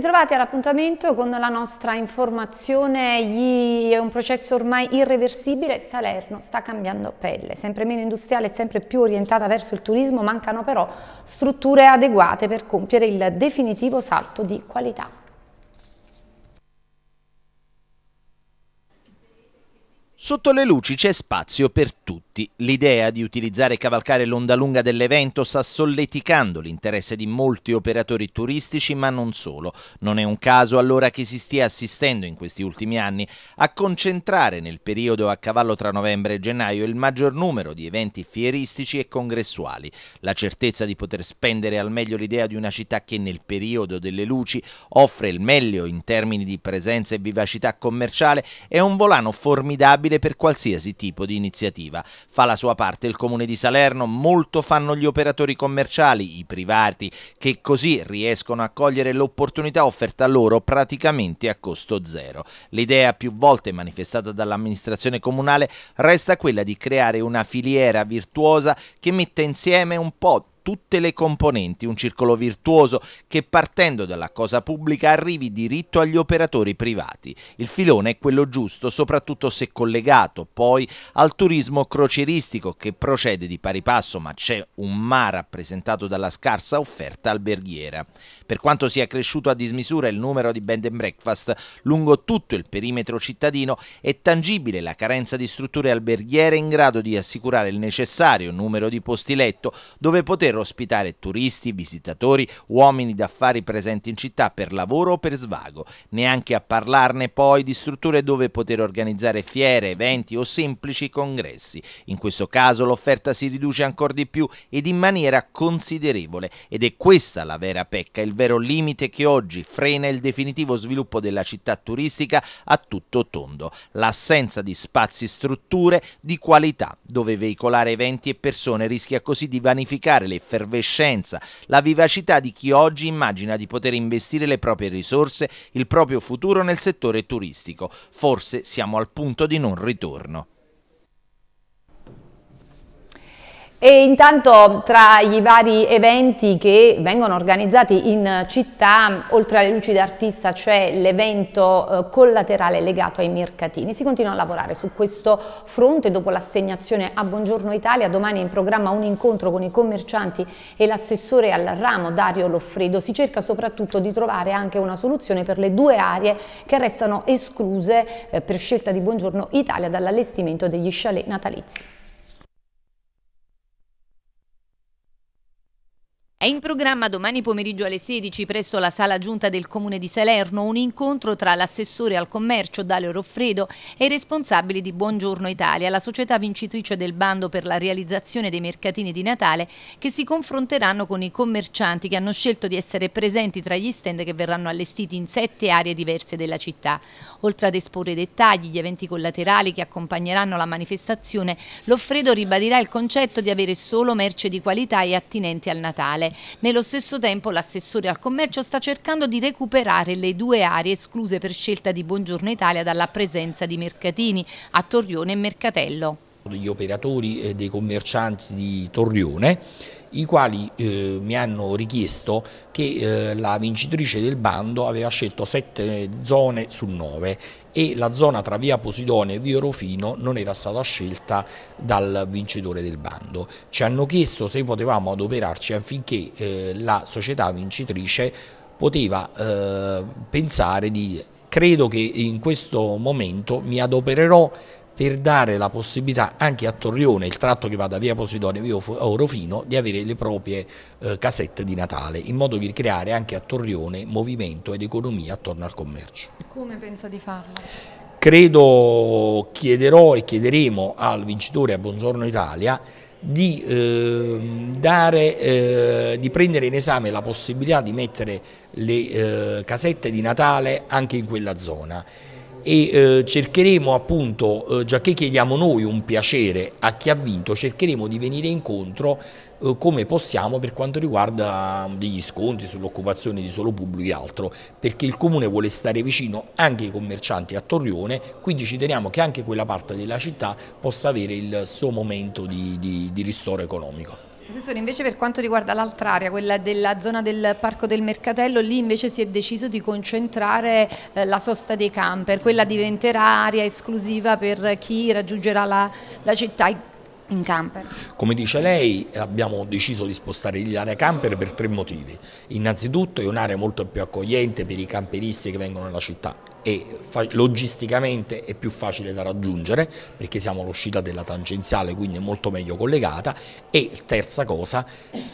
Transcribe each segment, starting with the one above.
ritrovati all'appuntamento con la nostra informazione, gli è un processo ormai irreversibile, Salerno sta cambiando pelle, sempre meno industriale e sempre più orientata verso il turismo, mancano però strutture adeguate per compiere il definitivo salto di qualità. Sotto le luci c'è spazio per tutti tutti. L'idea di utilizzare e cavalcare l'onda lunga dell'evento sta solleticando l'interesse di molti operatori turistici, ma non solo. Non è un caso allora che si stia assistendo in questi ultimi anni a concentrare nel periodo a cavallo tra novembre e gennaio il maggior numero di eventi fieristici e congressuali. La certezza di poter spendere al meglio l'idea di una città che nel periodo delle luci offre il meglio in termini di presenza e vivacità commerciale è un volano formidabile per qualsiasi tipo di iniziativa. Fa la sua parte il Comune di Salerno, molto fanno gli operatori commerciali, i privati, che così riescono a cogliere l'opportunità offerta loro praticamente a costo zero. L'idea più volte manifestata dall'amministrazione comunale resta quella di creare una filiera virtuosa che metta insieme un po' tutte le componenti, un circolo virtuoso che partendo dalla cosa pubblica arrivi diritto agli operatori privati. Il filone è quello giusto soprattutto se collegato poi al turismo croceristico che procede di pari passo ma c'è un ma rappresentato dalla scarsa offerta alberghiera. Per quanto sia cresciuto a dismisura il numero di bed and breakfast lungo tutto il perimetro cittadino è tangibile la carenza di strutture alberghiere in grado di assicurare il necessario numero di posti letto dove poter poter ospitare turisti, visitatori, uomini d'affari presenti in città per lavoro o per svago, neanche a parlarne poi di strutture dove poter organizzare fiere, eventi o semplici congressi. In questo caso l'offerta si riduce ancora di più ed in maniera considerevole ed è questa la vera pecca, il vero limite che oggi frena il definitivo sviluppo della città turistica a tutto tondo, l'assenza di spazi strutture di qualità dove veicolare eventi e persone rischia così di vanificare le effervescenza, la vivacità di chi oggi immagina di poter investire le proprie risorse, il proprio futuro nel settore turistico. Forse siamo al punto di non ritorno. E intanto tra i vari eventi che vengono organizzati in città, oltre alle luci d'artista c'è l'evento eh, collaterale legato ai mercatini. Si continua a lavorare su questo fronte dopo l'assegnazione a Buongiorno Italia. Domani è in programma un incontro con i commercianti e l'assessore al ramo Dario Loffredo. Si cerca soprattutto di trovare anche una soluzione per le due aree che restano escluse eh, per scelta di Buongiorno Italia dall'allestimento degli chalet natalizi. È in programma domani pomeriggio alle 16 presso la sala giunta del comune di Salerno un incontro tra l'assessore al commercio Dalio Roffredo e i responsabili di Buongiorno Italia, la società vincitrice del bando per la realizzazione dei mercatini di Natale, che si confronteranno con i commercianti che hanno scelto di essere presenti tra gli stand che verranno allestiti in sette aree diverse della città. Oltre ad esporre i dettagli, gli eventi collaterali che accompagneranno la manifestazione, Loffredo ribadirà il concetto di avere solo merce di qualità e attinenti al Natale. Nello stesso tempo l'assessore al commercio sta cercando di recuperare le due aree escluse per scelta di Buongiorno Italia dalla presenza di mercatini a Torrione e Mercatello. Gli operatori e eh, dei commercianti di Torrione i quali eh, mi hanno richiesto che eh, la vincitrice del bando aveva scelto 7 zone su 9 e la zona tra via Posidone e via Rofino non era stata scelta dal vincitore del bando. Ci hanno chiesto se potevamo adoperarci affinché eh, la società vincitrice poteva eh, pensare di credo che in questo momento mi adopererò per dare la possibilità anche a Torrione, il tratto che va da via Posidonia a via Orofino, di avere le proprie eh, casette di Natale, in modo di creare anche a Torrione movimento ed economia attorno al commercio. Come pensa di farlo? Credo chiederò e chiederemo al vincitore a Buongiorno Italia di, eh, dare, eh, di, prendere in esame la possibilità di mettere le eh, casette di Natale anche in quella zona e eh, cercheremo appunto, eh, che chiediamo noi un piacere a chi ha vinto, cercheremo di venire incontro eh, come possiamo per quanto riguarda mm, degli sconti sull'occupazione di suolo pubblico e altro, perché il Comune vuole stare vicino anche ai commercianti a Torrione, quindi ci teniamo che anche quella parte della città possa avere il suo momento di, di, di ristoro economico. Assessore, invece per quanto riguarda l'altra area, quella della zona del Parco del Mercatello, lì invece si è deciso di concentrare eh, la sosta dei camper, quella diventerà area esclusiva per chi raggiungerà la, la città, in camper. Come dice lei abbiamo deciso di spostare l'area camper per tre motivi. Innanzitutto è un'area molto più accogliente per i camperisti che vengono nella città e logisticamente è più facile da raggiungere perché siamo all'uscita della tangenziale quindi è molto meglio collegata e terza cosa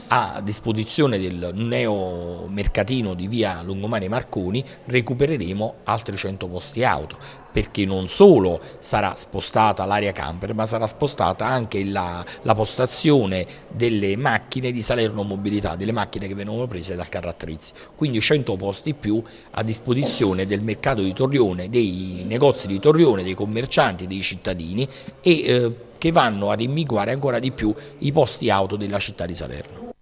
a disposizione del neo mercatino di via Lungomare Marconi recupereremo altri 100 posti auto perché non solo sarà spostata l'area camper ma sarà spostata anche la, la, postazione delle macchine di Salerno Mobilità, delle macchine che vengono prese dal Carratrizzi, quindi 100 posti più a disposizione del mercato di Torrione, dei negozi di Torrione, dei commercianti, dei cittadini e eh, che vanno ad immiguare ancora di più i posti auto della città di Salerno.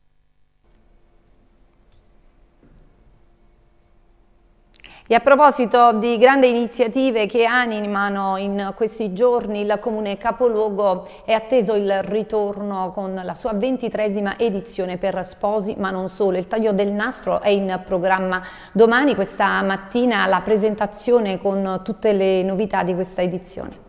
E a proposito di grandi iniziative che animano in questi giorni il comune capoluogo, è atteso il ritorno con la sua ventitresima edizione per sposi, ma non solo. Il taglio del nastro è in programma domani, questa mattina la presentazione con tutte le novità di questa edizione.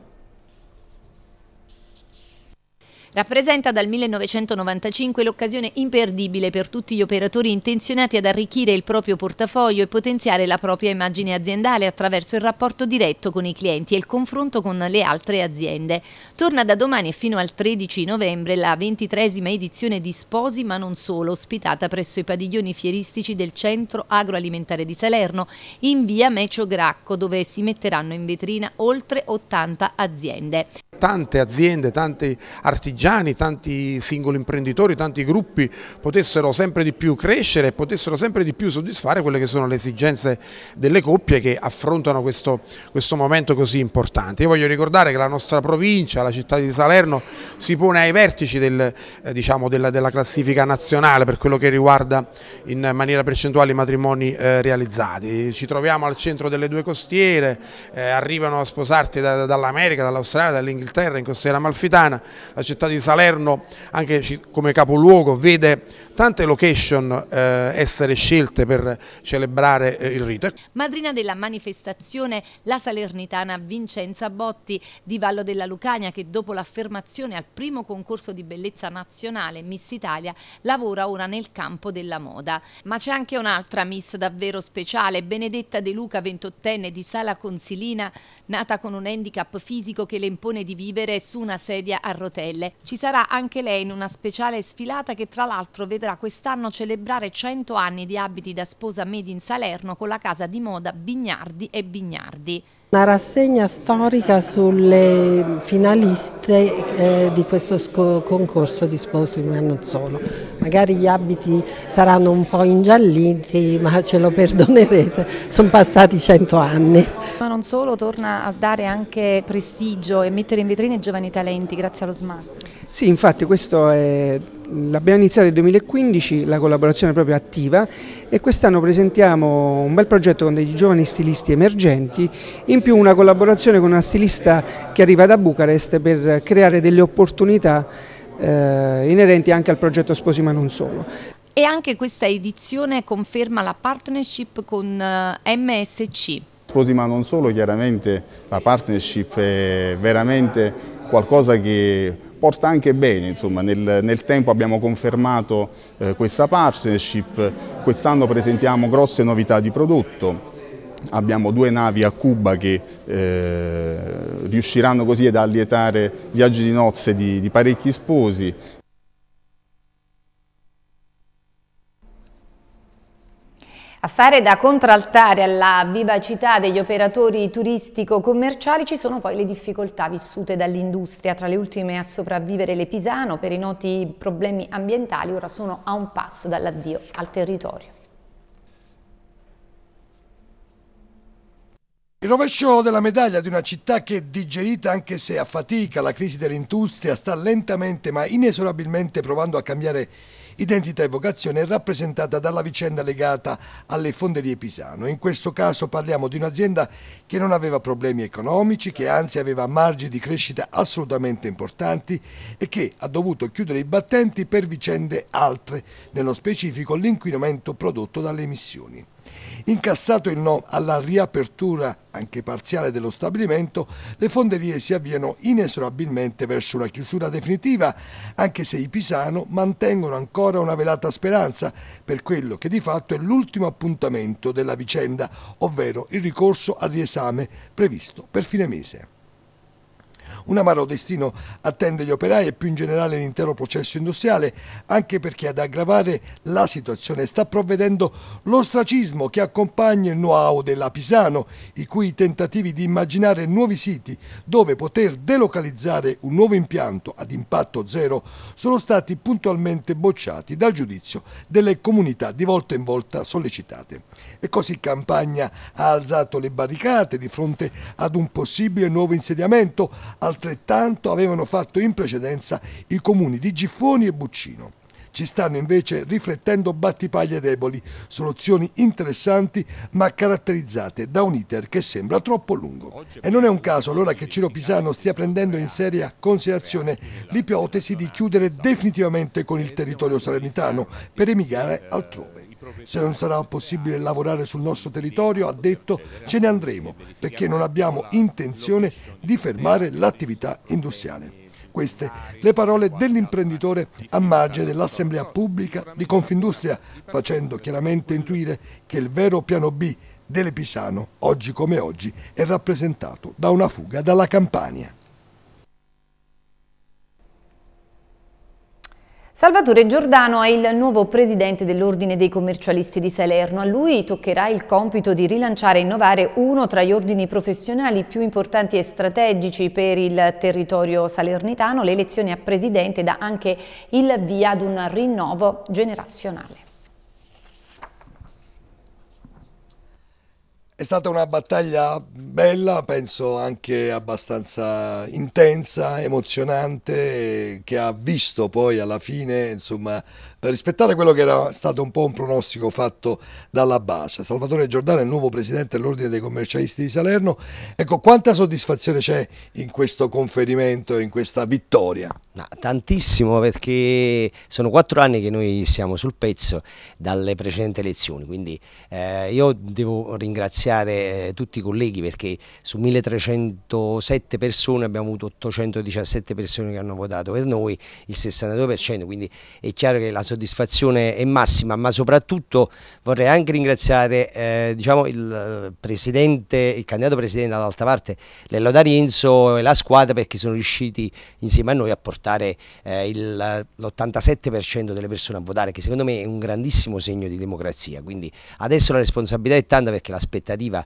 rappresenta dal 1995 l'occasione imperdibile per tutti gli operatori intenzionati ad arricchire il proprio portafoglio e potenziare la propria immagine aziendale attraverso il rapporto diretto con i clienti e il confronto con le altre aziende. Torna da domani e fino al 13 novembre la ventitresima edizione di Sposi ma non solo, ospitata presso i padiglioni fieristici del Centro Agroalimentare di Salerno in via Mecio Gracco dove si metteranno in vetrina oltre 80 aziende. Tante aziende, tanti artigiani artigiani, tanti singoli imprenditori, tanti gruppi potessero sempre di più crescere e potessero sempre di più soddisfare quelle che sono le esigenze delle coppie che affrontano questo, questo momento così importante. Io voglio ricordare che la nostra provincia, la città di Salerno, si pone ai vertici del, eh, diciamo della, della, classifica nazionale per quello che riguarda in maniera percentuale i matrimoni eh, realizzati. Ci troviamo al centro delle due costiere, eh, arrivano a sposarti da, dall'America, dall'Australia, dall'Inghilterra, in costiera malfitana, la città di di Salerno, anche come capoluogo, vede tante location eh, essere scelte per celebrare eh, il rito. Ecco. Madrina della manifestazione la salernitana Vincenza Botti di Vallo della Lucania che dopo l'affermazione al primo concorso di bellezza nazionale Miss Italia lavora ora nel campo della moda. Ma c'è anche un'altra Miss davvero speciale, Benedetta De Luca, 28enne di Sala Consilina, nata con un handicap fisico che le impone di vivere su una sedia a rotelle. Ci sarà anche lei in una speciale sfilata che tra l'altro vedrà quest'anno celebrare 100 anni di abiti da sposa made in Salerno con la casa di moda Bignardi e Bignardi una rassegna storica sulle finaliste eh, di questo concorso di Sposi solo. Magari gli abiti saranno un po' ingialliti, ma ce lo perdonerete, sono passati cento anni. Ma non solo, torna a dare anche prestigio e mettere in vetrina i giovani talenti grazie allo SMART. Sì, infatti questo è L'abbiamo iniziato nel 2015, la collaborazione è proprio attiva e quest'anno presentiamo un bel progetto con dei giovani stilisti emergenti, in più una collaborazione con una stilista che arriva da Bucarest per creare delle opportunità eh, inerenti anche al progetto Sposi ma non solo. E anche questa edizione conferma la partnership con eh, MSC. Sposi ma non solo, chiaramente la partnership è veramente qualcosa che porta anche bene, insomma, nel, nel tempo abbiamo confermato eh, questa partnership, quest'anno presentiamo grosse novità di prodotto, abbiamo due navi a Cuba che eh, riusciranno così ad allietare viaggi di nozze di, di parecchi sposi, A fare da contraltare alla vivacità degli operatori turistico-commerciali ci sono poi le difficoltà vissute dall'industria. Tra le ultime a sopravvivere le Pisano per i noti problemi ambientali ora sono a un passo dall'addio al territorio. Il rovescio della medaglia di una città che, digerita anche se a fatica la crisi dell'industria, sta lentamente ma inesorabilmente provando a cambiare Identità e vocazione è rappresentata dalla vicenda legata alle fonderie Pisano. In questo caso parliamo di un'azienda che non aveva problemi economici, che anzi aveva margini di crescita assolutamente importanti e che ha dovuto chiudere i battenti per vicende altre, nello specifico l'inquinamento prodotto dalle emissioni. Incassato il no alla riapertura anche parziale dello stabilimento, le fonderie si avviano inesorabilmente verso la chiusura definitiva, anche se i Pisano mantengono ancora una velata speranza per quello che di fatto è l'ultimo appuntamento della vicenda, ovvero il ricorso al riesame previsto per fine mese. Un amaro destino attende gli operai e più in generale l'intero processo industriale, anche perché ad aggravare la situazione sta provvedendo l'ostracismo che accompagna il know-how della Pisano, i cui tentativi di immaginare nuovi siti dove poter delocalizzare un nuovo impianto ad impatto zero sono stati puntualmente bocciati dal giudizio delle comunità di volta in volta sollecitate. E così Campagna ha alzato le barricate di fronte ad un possibile nuovo insediamento, altrettanto avevano fatto in precedenza i comuni di Giffoni e Buccino. Ci stanno invece riflettendo battipaglie deboli, soluzioni interessanti ma caratterizzate da un iter che sembra troppo lungo. E non è un caso allora che Ciro Pisano stia prendendo in seria considerazione l'ipotesi di chiudere definitivamente con il territorio salernitano per emigrare altrove. Se non sarà possibile lavorare sul nostro territorio, ha detto, ce ne andremo perché non abbiamo intenzione di fermare l'attività industriale. Queste le parole dell'imprenditore a margine dell'assemblea pubblica di Confindustria, facendo chiaramente intuire che il vero piano B dell'Episano, oggi come oggi, è rappresentato da una fuga dalla Campania. Salvatore Giordano è il nuovo presidente dell'Ordine dei commercialisti di Salerno. A lui toccherà il compito di rilanciare e innovare uno tra gli ordini professionali più importanti e strategici per il territorio salernitano. L'elezione a presidente dà anche il via ad un rinnovo generazionale. È stata una battaglia bella, penso anche abbastanza intensa, emozionante, che ha visto poi alla fine insomma, rispettare quello che era stato un po' un pronostico fatto dalla Bacia. Salvatore Giordano è il nuovo presidente dell'Ordine dei commercialisti di Salerno. Ecco, quanta soddisfazione c'è in questo conferimento, in questa vittoria? No, tantissimo perché sono quattro anni che noi siamo sul pezzo dalle precedenti elezioni, quindi eh, io devo ringraziare eh, tutti i colleghi perché su 1307 persone abbiamo avuto 817 persone che hanno votato per noi, il 62%, quindi è chiaro che la soddisfazione soddisfazione è massima, ma soprattutto vorrei anche ringraziare eh, diciamo, il, eh, presidente, il candidato presidente dall'altra parte, Lello D'Arienzo e la squadra perché sono riusciti insieme a noi a portare eh, l'87% delle persone a votare, che secondo me è un grandissimo segno di democrazia. Quindi adesso la responsabilità è tanta perché l'aspettativa,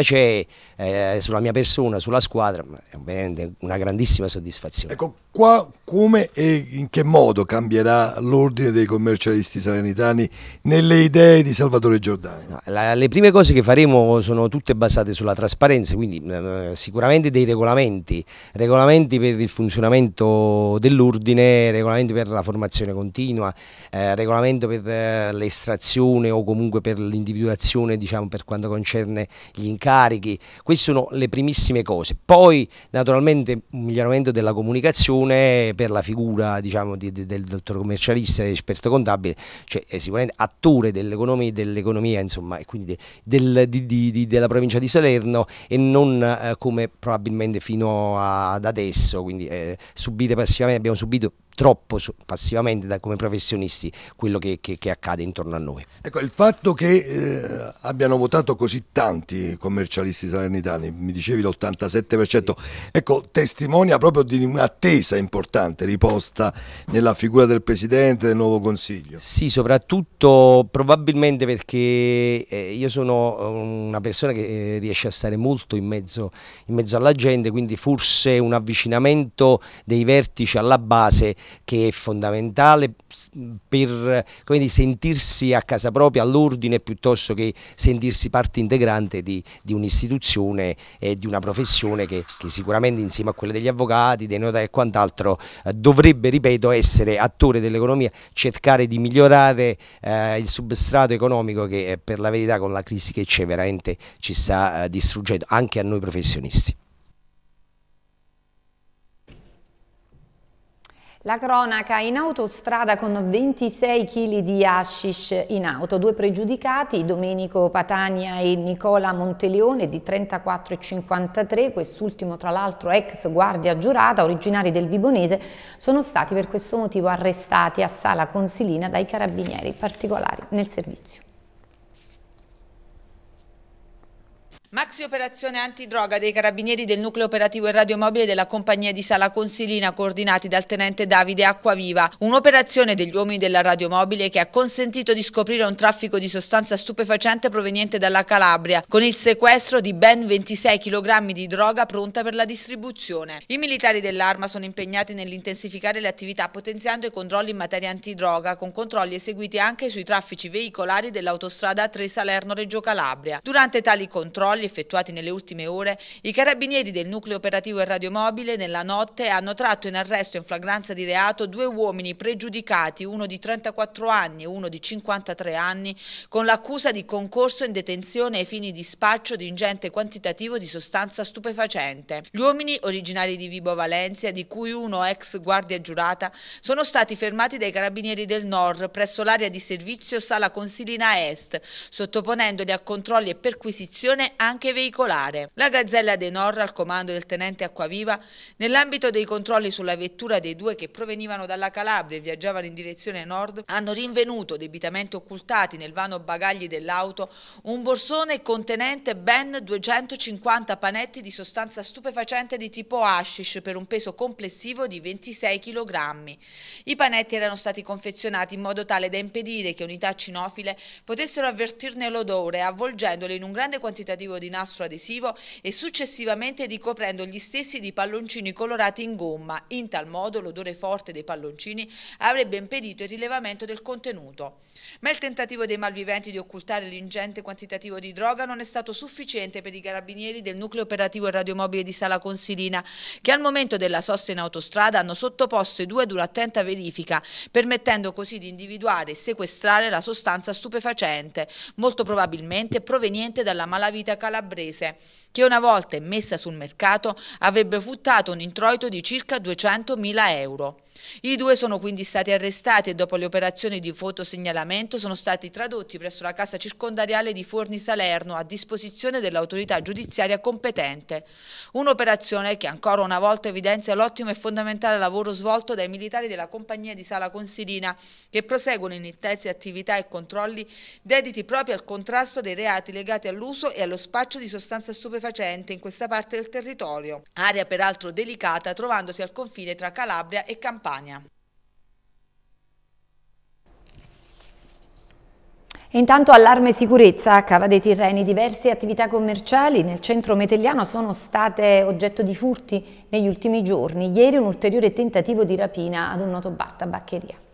c'è eh, sulla mia persona, sulla squadra, è ovviamente una grandissima soddisfazione. Ecco qua come e in che modo cambierà l'ordine dei commercialisti salernitani nelle idee di Salvatore Giordani? No, la, le prime cose che faremo sono tutte basate sulla trasparenza, quindi eh, sicuramente dei regolamenti, regolamenti per il funzionamento dell'ordine, regolamenti per la formazione continua, eh, regolamento per eh, l'estrazione o comunque per l'individuazione diciamo, per quanto concerne gli incarichi, queste sono le primissime cose. Poi naturalmente un miglioramento della comunicazione, non è per la figura diciamo, di, di, del dottor commercialista, esperto contabile, cioè è sicuramente attore dell'economia, dell insomma, e quindi del, di, della provincia di Salerno e non eh, come probabilmente fino ad adesso, quindi eh, subite passivamente, abbiamo subito troppo passivamente da, come professionisti quello che, che, che, accade intorno a noi. Ecco, il fatto che eh, abbiano votato così tanti commercialisti salernitani, mi dicevi l'87%, ecco, testimonia proprio di un'attesa importante riposta nella figura del Presidente del nuovo Consiglio. Sì, soprattutto probabilmente perché eh, io sono eh, una persona che eh, riesce a stare molto in mezzo, in mezzo alla gente, quindi forse un avvicinamento dei vertici alla base che è fondamentale per dire, sentirsi a casa propria all'ordine piuttosto che sentirsi parte integrante di, di un'istituzione e di una professione che, che, sicuramente insieme a quella degli avvocati, dei notai e quant'altro eh, dovrebbe, ripeto, essere attore dell'economia, cercare di migliorare eh, il substrato economico che eh, per la verità con la crisi che c'è veramente ci sta eh, distruggendo anche a noi professionisti. La cronaca in autostrada con 26 kg di hashish in auto, due pregiudicati, Domenico Patania e Nicola Monteleone di 34 e 53, quest'ultimo tra l'altro ex guardia giurata, originari del Vibonese, sono stati per questo motivo arrestati a Sala Consilina dai carabinieri particolari nel servizio. Maxi operazione antidroga dei carabinieri del nucleo operativo e radiomobile della compagnia di Sala Consilina coordinati dal tenente Davide Acquaviva. Un'operazione degli uomini della radiomobile che ha consentito di scoprire un traffico di sostanza stupefacente proveniente dalla Calabria con il sequestro di ben 26 kg di droga pronta per la distribuzione. I militari dell'arma sono impegnati nell'intensificare le attività potenziando i controlli in materia antidroga con controlli eseguiti anche sui traffici veicolari dell'autostrada 3 Salerno-Reggio Calabria. Durante tali controlli controlli effettuati nelle ultime ore, i carabinieri del nucleo operativo e radiomobile nella notte hanno tratto in arresto in flagranza di reato due uomini pregiudicati, uno di 34 anni e uno di 53 anni, con l'accusa di concorso in detenzione ai fini di spaccio di ingente quantitativo di sostanza stupefacente. Gli uomini, originari di Vibo Valencia, di cui uno ex guardia giurata, sono stati fermati dai carabinieri del Nord presso l'area di servizio Sala Consilina Est, sottoponendoli a controlli e perquisizione a anche veicolare. La Gazzella De Norra, al comando del tenente Acquaviva, nell'ambito dei controlli sulla vettura dei due che provenivano dalla Calabria e viaggiavano in direzione nord, hanno rinvenuto, debitamente occultati nel vano bagagli dell'auto, un borsone contenente ben 250 panetti di sostanza stupefacente di tipo hashish per un peso complessivo di 26 kg. I panetti erano stati confezionati in modo tale da impedire che unità cinofile potessero avvertirne l'odore, avvolgendole in un grande quantitativo di nastro adesivo e successivamente ricoprendo gli stessi di palloncini colorati in gomma. In tal modo l'odore forte dei palloncini avrebbe impedito il rilevamento del contenuto. Ma il tentativo dei malviventi di occultare l'ingente quantitativo di droga non è stato sufficiente per i carabinieri del nucleo operativo e radiomobile di Sala Consilina, che al momento della sosta in autostrada hanno sottoposto i due ad un'attenta verifica, permettendo così di individuare e sequestrare la sostanza stupefacente, molto probabilmente proveniente dalla malavita carabinieri calabrese, che una volta messa sul mercato avrebbe fruttato un introito di circa 200.000 euro. I due sono quindi stati arrestati e dopo le operazioni di fotosegnalamento sono stati tradotti presso la casa circondariale di Forni Salerno a disposizione dell'autorità giudiziaria competente. Un'operazione che ancora una volta evidenzia l'ottimo e fondamentale lavoro svolto dai militari della compagnia di Sala Consilina che proseguono in intense attività e controlli dediti proprio al contrasto dei reati legati all'uso e allo spaccio di sostanze stupefacenti in questa parte del territorio, area peraltro delicata trovandosi al confine tra Calabria e Campania. Campania. Intanto allarme sicurezza a Cava dei Tirreni, diverse attività commerciali nel centro metelliano sono state oggetto di furti negli ultimi giorni. Ieri un ulteriore tentativo di rapina ad un noto bar tabaccheria.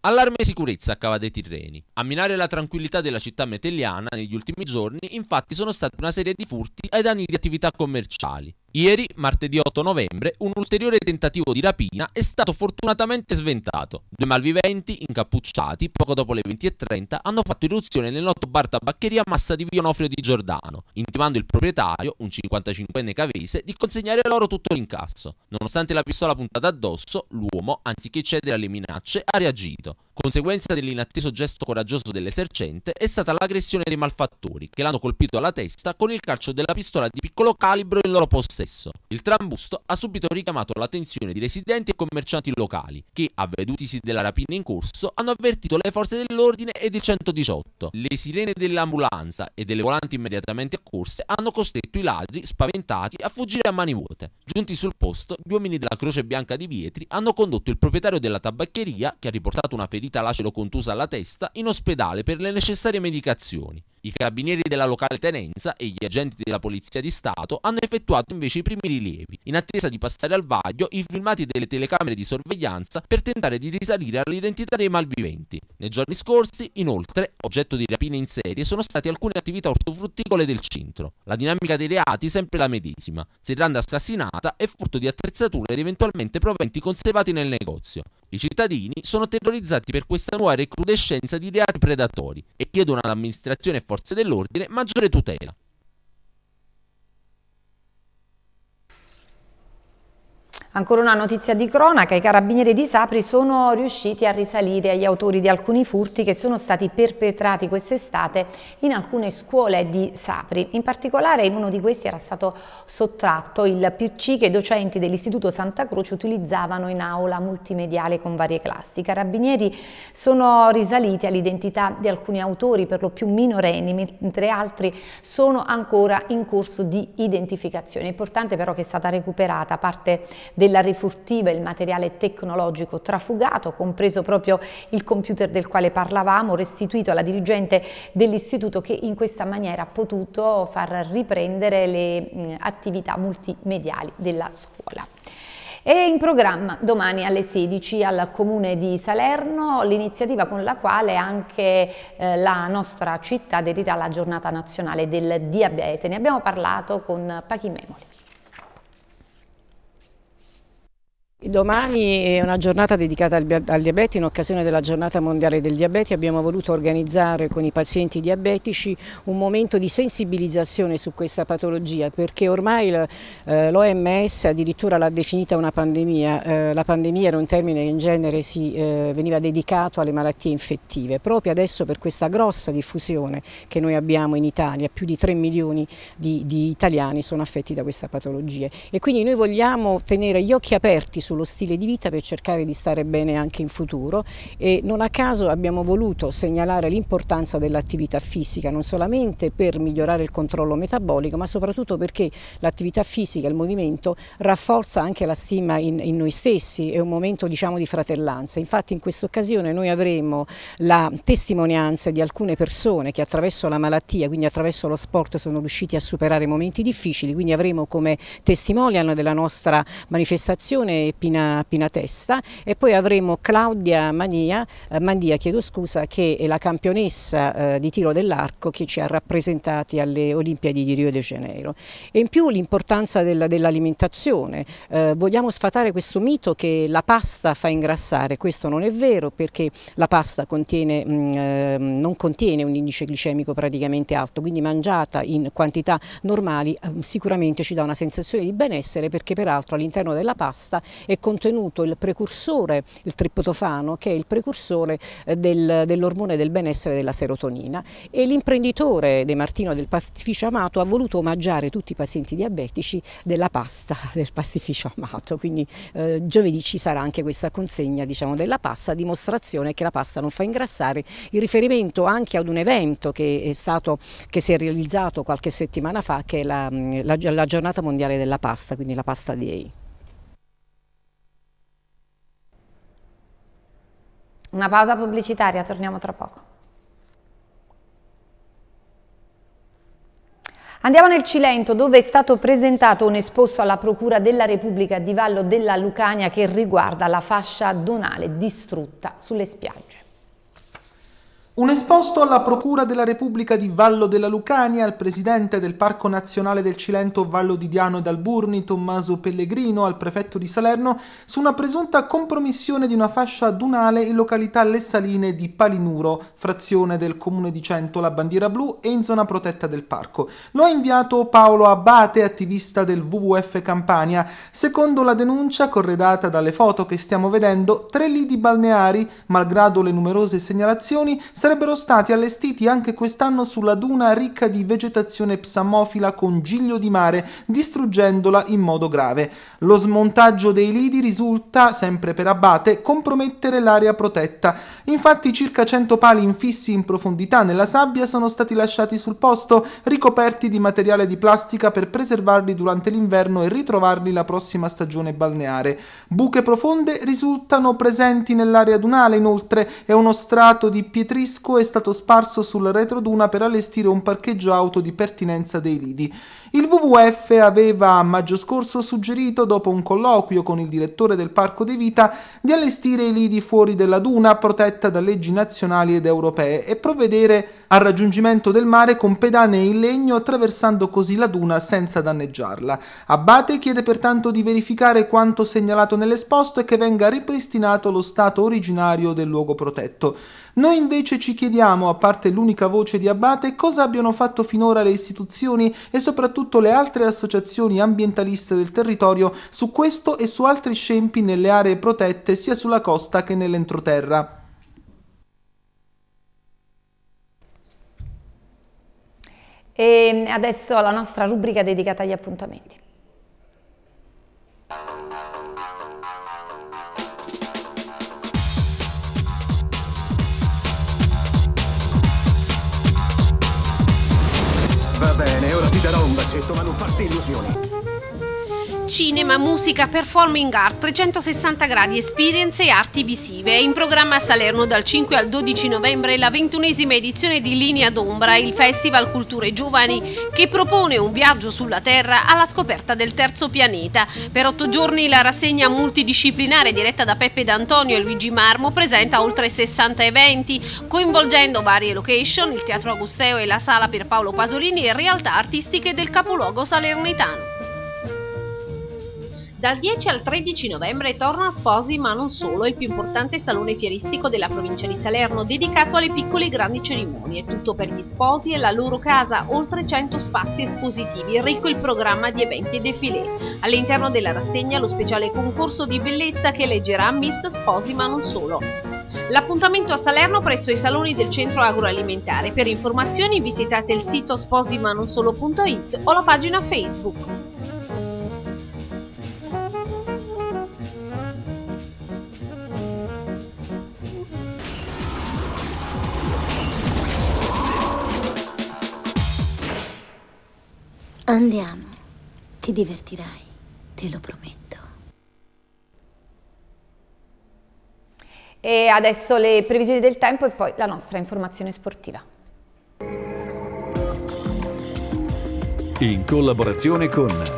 Allarme e sicurezza a Cava dei Tirreni. A minare la tranquillità della città metelliana negli ultimi giorni infatti sono state una serie di furti ai danni di attività commerciali. Ieri, martedì 8 novembre, un ulteriore tentativo di rapina è stato fortunatamente sventato. Due malviventi, incappucciati, poco dopo le 20.30, hanno fatto irruzione nel noto bar tabaccheria Massa di Via Onofrio di Giordano, intimando il proprietario, un 55enne cavese, di consegnare loro tutto l'incasso. Nonostante la pistola puntata addosso, l'uomo, anziché cedere alle minacce, ha reagito. Conseguenza dell'inatteso gesto coraggioso dell'esercente è stata l'aggressione dei malfattori, che l'hanno colpito alla testa con il calcio della pistola di piccolo calibro in loro possesso stesso. Il trambusto ha subito richiamato l'attenzione di residenti e commercianti locali, che, avvedutisi della rapina in corso, hanno avvertito le forze dell'ordine e del 118. Le sirene dell'ambulanza e delle volanti immediatamente accorse hanno costretto i ladri, spaventati, a fuggire a mani vuote. Giunti sul posto, gli uomini della Croce Bianca di Vietri hanno condotto il proprietario della tabaccheria, che ha riportato una ferita lacero contusa alla testa, in ospedale per le necessarie medicazioni. I carabinieri della locale tenenza e gli agenti della Polizia di Stato hanno effettuato invece i primi rilievi, in attesa di passare al vaglio i filmati delle telecamere di sorveglianza per tentare di risalire all'identità dei malviventi. Nei giorni scorsi, inoltre, oggetto di rapine in serie sono state alcune attività ortofrutticole del centro. La dinamica dei reati sempre la medesima, serranda scassinata e furto di attrezzature ed eventualmente proventi conservati nel negozio. I cittadini sono terrorizzati per questa nuova recrudescenza di reati predatori e chiedono all'amministrazione e forze dell'ordine maggiore tutela. Ancora una notizia di cronaca, i carabinieri di Sapri sono riusciti a risalire agli autori di alcuni furti che sono stati perpetrati quest'estate in alcune scuole di Sapri. In particolare in uno di questi era stato sottratto il PC che i docenti dell'Istituto Santa Croce utilizzavano in aula multimediale con varie classi. I carabinieri sono risaliti all'identità di alcuni autori, per lo più minorenni, mentre altri sono ancora in corso di identificazione. È importante però che è stata recuperata parte del della refurtiva, il materiale tecnologico trafugato, compreso proprio il computer del quale parlavamo, restituito alla dirigente dell'istituto che in questa maniera ha potuto far riprendere le attività multimediali della scuola. È in programma domani alle 16 al Comune di Salerno l'iniziativa con la quale anche eh, la nostra città aderirà alla giornata nazionale del diabete. Ne abbiamo parlato con Pachimemoli. Domani è una giornata dedicata al, diabete, in occasione della giornata mondiale del diabete abbiamo voluto organizzare con i pazienti diabetici un momento di sensibilizzazione su questa patologia perché ormai eh, l'OMS addirittura l'ha definita una pandemia, eh, la pandemia era un termine che in genere si, eh, veniva dedicato alle malattie infettive, proprio adesso per questa grossa diffusione che noi abbiamo in Italia, più di 3 milioni di, di italiani sono affetti da questa patologia e quindi noi vogliamo tenere gli occhi aperti sullo stile di vita per cercare di stare bene anche in futuro e non a caso abbiamo voluto segnalare l'importanza dell'attività fisica non solamente per migliorare il controllo metabolico ma soprattutto perché l'attività fisica, il movimento rafforza anche la stima in, in, noi stessi, è un momento diciamo di fratellanza, infatti in questa occasione noi avremo la testimonianza di alcune persone che attraverso la malattia, quindi attraverso lo sport sono riusciti a superare momenti difficili, quindi avremo come testimonial della nostra manifestazione Pina, Pinatesta e poi avremo Claudia Mania, eh, Mandia scusa, che è la campionessa eh, di tiro dell'arco che ci ha rappresentati alle Olimpiadi di Rio de Janeiro. E in più l'importanza dell'alimentazione. Dell eh, vogliamo sfatare questo mito che la pasta fa ingrassare, questo non è vero perché la pasta contiene, mh, mm, ehm, non contiene un indice glicemico praticamente alto, quindi mangiata in quantità normali mm, sicuramente ci dà una sensazione di benessere perché peraltro all'interno della pasta è contenuto il precursore, il triptofano, che è il precursore eh, del, dell'ormone del benessere della serotonina e l'imprenditore De Martino del pastificio amato ha voluto omaggiare tutti i pazienti diabetici della pasta del pastificio amato, quindi eh, giovedì ci sarà anche questa consegna diciamo, della pasta, dimostrazione che la pasta non fa ingrassare, in riferimento anche ad un evento che, stato, che si è realizzato qualche settimana fa che è la, mm, la, la giornata mondiale della pasta, quindi la pasta day. Una pausa pubblicitaria, torniamo tra poco. Andiamo nel Cilento dove è stato presentato un esposto alla Procura della Repubblica di Vallo della Lucania che riguarda la fascia donale distrutta sulle spiagge. Un esposto alla Procura della Repubblica di Vallo della Lucania, al presidente del Parco Nazionale del Cilento Vallo di Diano ed Alburni, Tommaso Pellegrino, al prefetto di Salerno, su una presunta compromissione di una fascia dunale in località Le Saline di Palinuro, frazione del comune di Cento, la bandiera blu e in zona protetta del parco. Lo ha inviato Paolo Abate, attivista del WWF Campania. Secondo la denuncia, corredata dalle foto che stiamo vedendo, tre lidi balneari, malgrado le numerose segnalazioni, sarebbero stati allestiti anche quest'anno sulla duna ricca di vegetazione psamofila con giglio di mare, distruggendola in modo grave. Lo smontaggio dei lidi risulta, sempre per abate, compromettere l'area protetta. Infatti circa 100 pali infissi in profondità nella sabbia sono stati lasciati sul posto, ricoperti di materiale di plastica per preservarli durante l'inverno e ritrovarli la prossima stagione balneare. Buche profonde risultano presenti nell'area dunale inoltre e uno strato di pietrisca disco è stato sparso sul retro duna per allestire un parcheggio auto di pertinenza dei lidi. Il WWF aveva a maggio scorso suggerito, dopo un colloquio con il direttore del Parco De Vita, di allestire i lidi fuori della duna protetta da leggi nazionali ed europee e provvedere al raggiungimento del mare con pedane in legno attraversando così la duna senza danneggiarla. Abate chiede pertanto di verificare quanto segnalato nell'esposto e che venga ripristinato lo stato originario del luogo protetto. Noi invece ci chiediamo, a parte l'unica voce di Abate, cosa abbiano fatto finora le istituzioni e soprattutto soprattutto le altre associazioni ambientaliste del territorio su questo e su altri scempi nelle aree protette sia sulla costa che nell'entroterra. E ehm, adesso la nostra rubrica dedicata agli appuntamenti. bacetto, ma non farsi illusioni. Cinema, musica, performing art, 360 gradi, experience e arti visive. È in programma a Salerno dal 5 al 12 novembre la ventunesima edizione di Linea d'Ombra, il Festival Culture Giovani, che propone un viaggio sulla Terra alla scoperta del terzo pianeta. Per otto giorni la rassegna multidisciplinare diretta da Peppe D'Antonio e Luigi Marmo presenta oltre 60 eventi, coinvolgendo varie location, il Teatro Agusteo e la Sala per Paolo Pasolini e realtà artistiche del capoluogo salernitano. Dal 10 al 13 novembre torna a Sposi, ma non solo, il più importante salone fieristico della provincia di Salerno, dedicato alle piccole e grandi cerimonie. Tutto per gli sposi e la loro casa, oltre 100 spazi espositivi, ricco il programma di eventi e defilé. All'interno della rassegna lo speciale concorso di bellezza che eleggerà Miss Sposi, ma non solo. L'appuntamento a Salerno presso i saloni del centro agroalimentare. Per informazioni visitate il sito sposimanonsolo.it o la pagina Facebook. Andiamo, ti divertirai, te lo prometto. E adesso le previsioni del tempo e poi la nostra informazione sportiva. In collaborazione con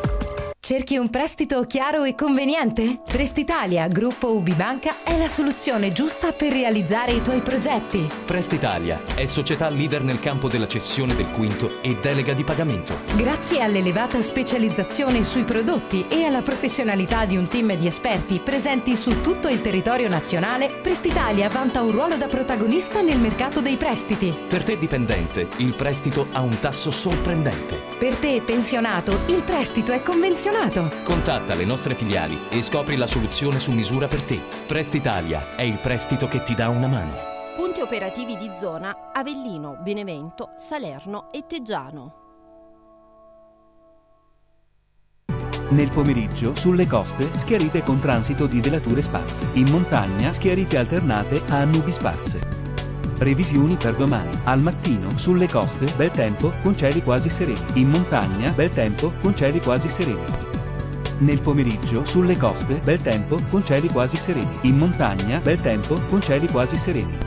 Cerchi un prestito chiaro e conveniente? Prestitalia Gruppo Ubibanca è la soluzione giusta per realizzare i tuoi progetti. Prestitalia è società leader nel campo della cessione del quinto e delega di pagamento. Grazie all'elevata specializzazione sui prodotti e alla professionalità di un team di esperti presenti su tutto il territorio nazionale, Prestitalia vanta un ruolo da protagonista nel mercato dei prestiti. Per te dipendente, il prestito ha un tasso sorprendente. Per te pensionato, il prestito è convenzionale fortunato! Esatto. Contatta le nostre filiali e scopri la soluzione su misura per te. Prestitalia è il prestito che ti dà una mano. Punti operativi di zona Avellino, Benevento, Salerno e Teggiano. Nel pomeriggio, sulle coste, schiarite con transito di velature sparse. In montagna, schiarite alternate a nubi sparse. Previsioni per domani. Al mattino, sulle coste, bel tempo, con cieli quasi sereni. In montagna, bel tempo, con cieli quasi sereni. Nel pomeriggio, sulle coste, bel tempo, con cieli quasi sereni. In montagna, bel tempo, con cieli quasi sereni.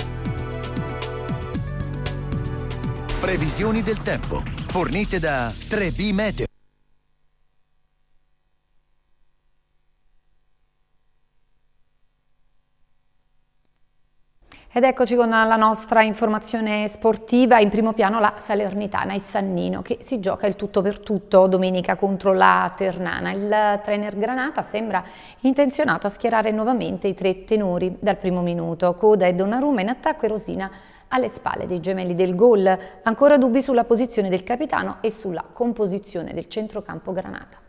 Previsioni del tempo, fornite da 3B Meteo. Ed eccoci con la nostra informazione sportiva, in primo piano la Salernitana, il Sannino, che si gioca il tutto per tutto domenica contro la Ternana. Il trainer Granata sembra intenzionato a schierare nuovamente i tre tenori dal primo minuto, Coda e Donnarumma in attacco e Rosina alle spalle dei gemelli del gol. Ancora dubbi sulla posizione del capitano e sulla composizione del centrocampo Granata.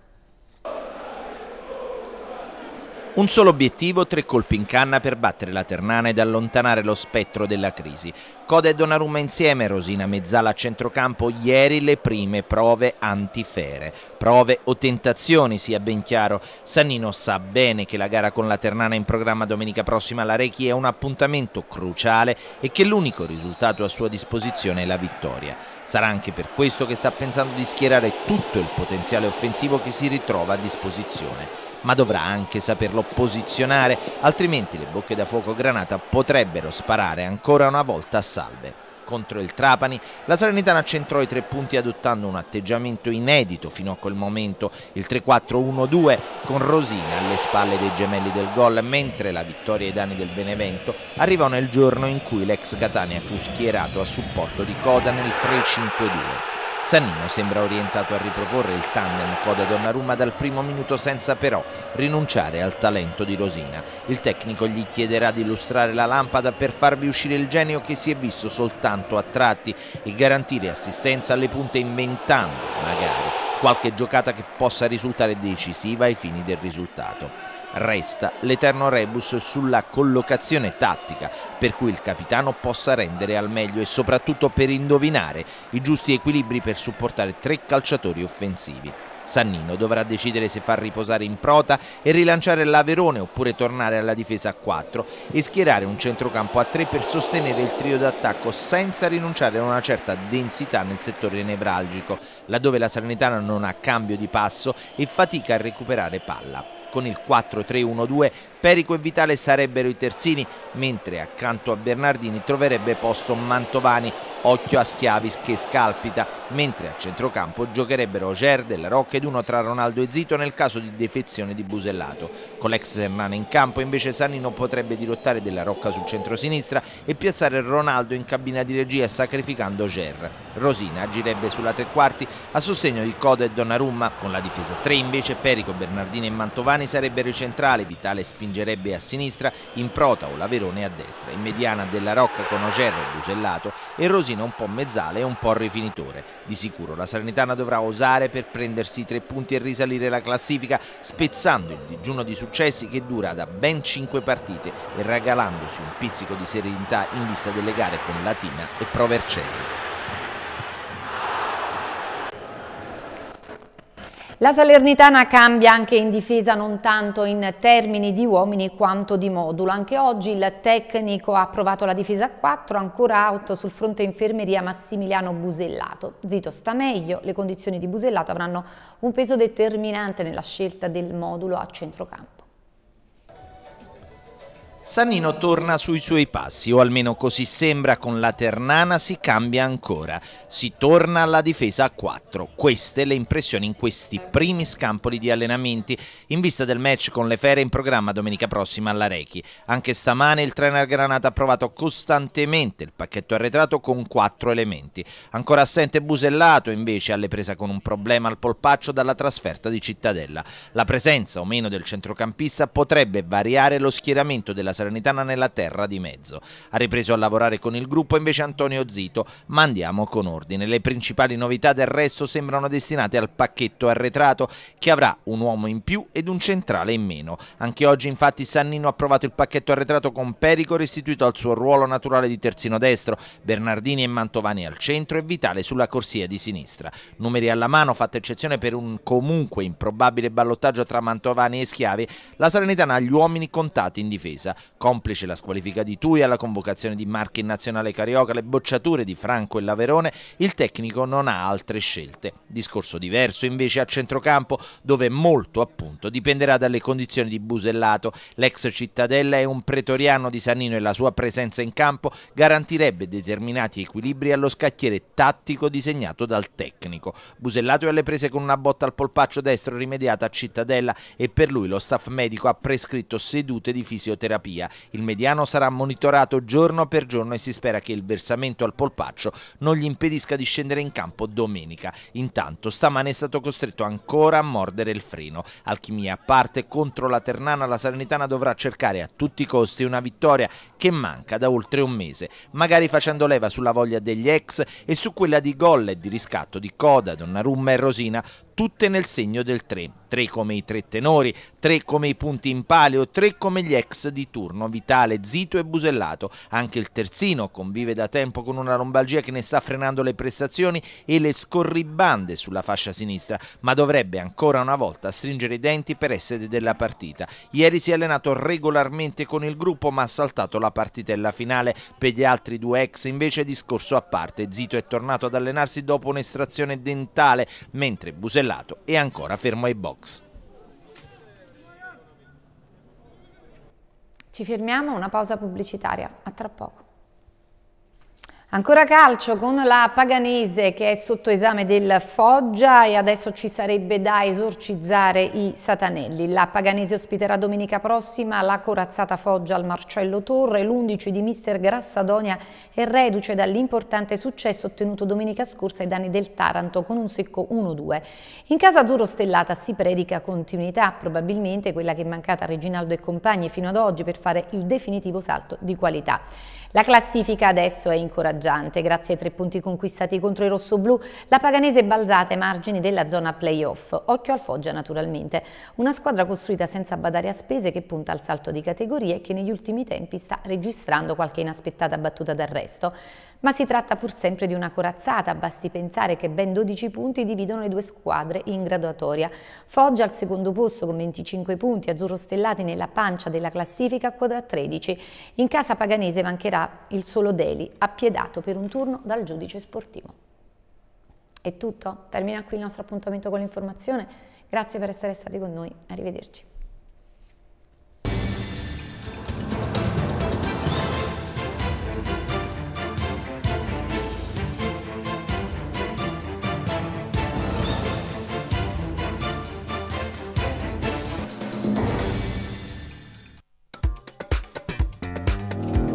Un solo obiettivo, tre colpi in canna per battere la Ternana ed allontanare lo spettro della crisi. Coda e Donnarumma insieme, Rosina Mezzala a centrocampo, ieri le prime prove antifere. Prove o tentazioni, sia ben chiaro. Sannino sa bene che la gara con la Ternana in programma domenica prossima alla Rechi è un appuntamento cruciale e che l'unico risultato a sua disposizione è la vittoria. Sarà anche per questo che sta pensando di schierare tutto il potenziale offensivo che si ritrova a disposizione ma dovrà anche saperlo posizionare, altrimenti le bocche da fuoco granata potrebbero sparare ancora una volta a salve contro il Trapani. La Salernitana centrò i tre punti adottando un atteggiamento inedito fino a quel momento, il 3-4-1-2 con Rosina alle spalle dei gemelli del gol, mentre la vittoria ai danni del Benevento arrivò nel giorno in cui l'ex Catania fu schierato a supporto di Coda nel 3-5-2. Sannino sembra orientato a riproporre il tandem Coda Donnarumma dal primo minuto senza però rinunciare al talento di Rosina. Il tecnico gli chiederà di illustrare la lampada per farvi uscire il genio che si è visto soltanto a tratti e garantire assistenza alle punte inventando, magari, qualche giocata che possa risultare decisiva ai fini del risultato. Resta l'eterno rebus sulla collocazione tattica, per cui il capitano possa rendere al meglio e soprattutto per indovinare i giusti equilibri per supportare tre calciatori offensivi. Sannino dovrà decidere se far riposare in prota e rilanciare l'Averone oppure tornare alla difesa a 4 e schierare un centrocampo a 3 per sostenere il trio d'attacco senza rinunciare a una certa densità nel settore nevralgico, laddove la Salernitana non ha cambio di passo e fatica a recuperare palla con il 4-3-1-2 Perico e Vitale sarebbero i terzini, mentre accanto a Bernardini troverebbe posto Mantovani, Occhio a Schiavis che scalpita, mentre a centrocampo giocherebbero Cer, Della Rocca ed uno tra Ronaldo e Zito nel caso di defezione di Busellato. Con l'ex Ternana in campo invece Sanino potrebbe dirottare Della Rocca sul centro-sinistra e piazzare Ronaldo in cabina di regia sacrificando Cer. Rosina agirebbe sulla tre quarti a sostegno di Coda e Donnarumma. Con la difesa 3 invece Perico, Bernardino e Mantovani sarebbero i centrali, Vitale spingerebbe a sinistra, in prota o Laverone a destra. In mediana Della Rocca con Oger e Busellato e Rosina un po' mezzale e un po' rifinitore. Di sicuro la Salernitana dovrà osare per prendersi i tre punti e risalire la classifica, spezzando il digiuno di successi che dura da ben cinque partite e regalandosi un pizzico di serenità in vista delle gare con Latina e Provercelli. La Salernitana cambia anche in difesa non tanto in termini di uomini quanto di modulo. Anche oggi il tecnico ha approvato la difesa a 4, ancora out sul fronte infermeria Massimiliano Busellato. Zito sta meglio, le condizioni di Busellato avranno un peso determinante nella scelta del modulo a centrocampo. Sannino torna sui suoi passi, o almeno così sembra con la Ternana si cambia ancora. Si torna alla difesa a 4. Queste le impressioni in questi primi scampoli di allenamenti in vista del match con le fere in programma domenica prossima alla Rechi. Anche stamane il trainer Granata ha provato costantemente il pacchetto arretrato con 4 elementi. Ancora assente Busellato invece alle presa con un problema al polpaccio dalla trasferta di Cittadella. La presenza o meno del centrocampista potrebbe variare lo schieramento della Salernitana nella terra di mezzo. Ha ripreso a lavorare con il gruppo invece Antonio Zito, ma andiamo con ordine. Le principali novità del resto sembrano destinate al pacchetto arretrato che avrà un uomo in più ed un centrale in meno. Anche oggi infatti Sannino ha provato il pacchetto arretrato con Perico restituito al suo ruolo naturale di terzino destro, Bernardini e Mantovani al centro e Vitale sulla corsia di sinistra. Numeri alla mano, fatta eccezione per un comunque improbabile ballottaggio tra Mantovani e Schiavi, la Salernitana ha gli uomini contati in difesa complice la squalifica di Tuia, la convocazione di Marchi in nazionale carioca, le bocciature di Franco e Laverone, il tecnico non ha altre scelte. Discorso diverso invece a centrocampo, dove molto appunto dipenderà dalle condizioni di Busellato. L'ex cittadella è un pretoriano di Sannino e la sua presenza in campo garantirebbe determinati equilibri allo scacchiere tattico disegnato dal tecnico. Busellato è alle prese con una botta al polpaccio destro rimediata a Cittadella e per lui lo staff medico ha prescritto sedute di fisioterapia via. Il mediano sarà monitorato giorno per giorno e si spera che il versamento al polpaccio non gli impedisca di scendere in campo domenica. Intanto stamane è stato costretto ancora a mordere il freno. Alchimia parte contro la Ternana, la Salernitana dovrà cercare a tutti i costi una vittoria che manca da oltre un mese, magari facendo leva sulla voglia degli ex e su quella di gol e di riscatto di Coda, Donnarumma e Rosina, tutte nel segno del 3. 3 come i tre tenori, 3 come i punti in palio, 3 come gli ex di turno, Vitale, Zito e Busellato. Anche il terzino convive da tempo con una lombalgia che ne sta frenando le prestazioni e le scorribande sulla fascia sinistra, ma dovrebbe ancora una volta stringere i denti per essere della partita. Ieri si è allenato regolarmente con il gruppo, ma ha saltato la partitella finale. Per gli altri due ex invece discorso a parte. Zito è tornato ad allenarsi dopo un'estrazione dentale, mentre Busellato sfrancellato e ancora fermo ai box. Ci fermiamo a una pausa pubblicitaria, a tra poco. Ancora calcio con la Paganese che è sotto esame del Foggia e adesso ci sarebbe da esorcizzare i satanelli. La Paganese ospiterà domenica prossima la corazzata Foggia al Marcello Torre, l'11 di mister Grassadonia è reduce dall'importante successo ottenuto domenica scorsa ai danni del Taranto con un secco 1-2. In casa azzurro stellata si predica continuità, probabilmente quella che è mancata a Reginaldo e compagni fino ad oggi per fare il definitivo salto di qualità. La classifica adesso è incoraggiante, grazie ai tre punti conquistati contro i rossoblù, la Paganese è balzata ai margini della zona playoff, occhio al Foggia naturalmente, una squadra costruita senza badare a spese che punta al salto di categoria e che negli ultimi tempi sta registrando qualche inaspettata battuta d'arresto. Ma si tratta pur sempre di una corazzata, basti pensare che ben 12 punti dividono le due squadre in graduatoria. Foggia al secondo posto con 25 punti, Azzurro Stellati nella pancia della classifica a quota 13. In casa paganese mancherà il solo Deli, appiedato per un turno dal giudice sportivo. È tutto, termina qui il nostro appuntamento con l'informazione. Grazie per essere stati con noi, arrivederci.